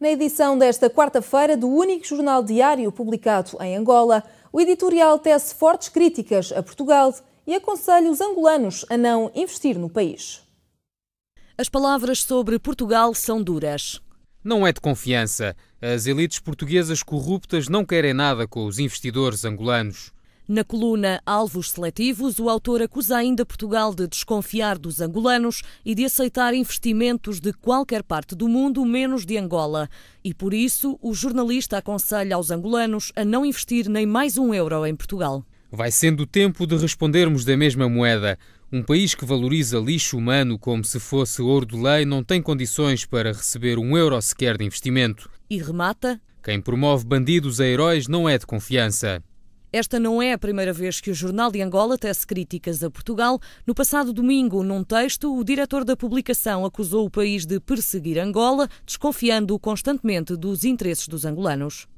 Na edição desta quarta-feira do único jornal diário publicado em Angola, o editorial tece fortes críticas a Portugal e aconselha os angolanos a não investir no país. As palavras sobre Portugal são duras. Não é de confiança. As elites portuguesas corruptas não querem nada com os investidores angolanos. Na coluna Alvos Seletivos, o autor acusa ainda Portugal de desconfiar dos angolanos e de aceitar investimentos de qualquer parte do mundo, menos de Angola. E por isso, o jornalista aconselha aos angolanos a não investir nem mais um euro em Portugal. Vai sendo tempo de respondermos da mesma moeda. Um país que valoriza lixo humano como se fosse ouro de lei não tem condições para receber um euro sequer de investimento. E remata: Quem promove bandidos a heróis não é de confiança. Esta não é a primeira vez que o Jornal de Angola tece críticas a Portugal. No passado domingo, num texto, o diretor da publicação acusou o país de perseguir Angola, desconfiando constantemente dos interesses dos angolanos.